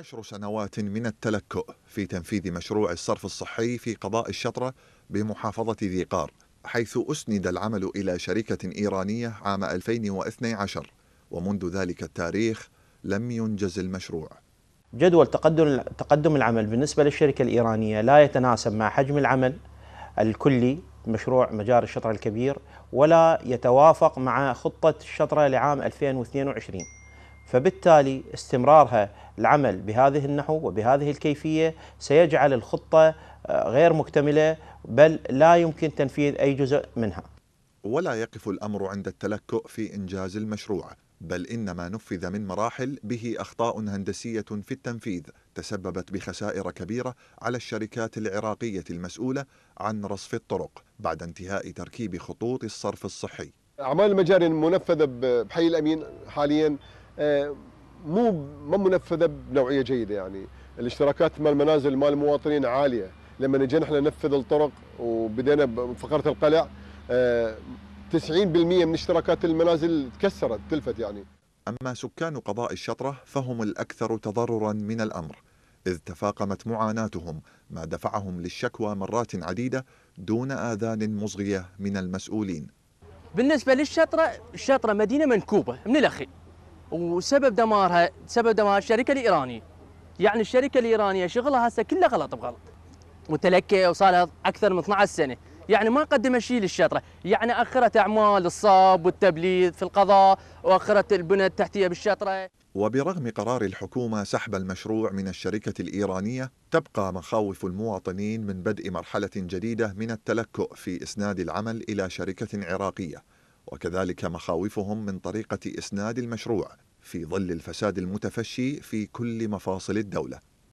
عشر سنوات من التلكؤ في تنفيذ مشروع الصرف الصحي في قضاء الشطرة بمحافظة ذي قار حيث أسند العمل إلى شركة إيرانية عام 2012 ومنذ ذلك التاريخ لم ينجز المشروع جدول تقدم تقدم العمل بالنسبة للشركة الإيرانية لا يتناسب مع حجم العمل الكلي مشروع مجار الشطرة الكبير ولا يتوافق مع خطة الشطرة لعام 2022 فبالتالي استمرارها العمل بهذه النحو وبهذه الكيفيه سيجعل الخطه آه، غير مكتمله بل لا يمكن تنفيذ اي جزء منها. ولا يقف الامر عند التلكؤ في انجاز المشروع، بل ان ما نفذ من مراحل به اخطاء هندسيه في التنفيذ تسببت بخسائر كبيره على الشركات العراقيه المسؤوله عن رصف الطرق بعد انتهاء تركيب خطوط الصرف الصحي. اعمال المجاري المنفذه بحي الامين حاليا مو ما منفذه بنوعيه جيده يعني الاشتراكات مال المنازل مال المواطنين عاليه لما نجينا احنا ننفذ الطرق وبدينا بفقره القلع 90% آه، من اشتراكات المنازل تكسرت تلفت يعني اما سكان قضاء الشطره فهم الاكثر تضررا من الامر إذ تفاقمت معاناتهم ما دفعهم للشكوى مرات عديدة دون آذان مصغية من المسؤولين بالنسبة للشطرة الشطرة مدينة منكوبة من الأخير وسبب دمارها سبب دمار الشركه الايراني يعني الشركه الايرانيه شغلها هسه كله غلط بغلط متلكه وصار اكثر من 12 سنه يعني ما قدم شيء للشطره يعني اخرت اعمال الصاب والتبليد في القضاء واخرت البنى التحتيه بالشطره وبرغم قرار الحكومه سحب المشروع من الشركه الايرانيه تبقى مخاوف المواطنين من بدء مرحله جديده من التلكؤ في اسناد العمل الى شركه عراقيه وكذلك مخاوفهم من طريقه اسناد المشروع في ظل الفساد المتفشي في كل مفاصل الدوله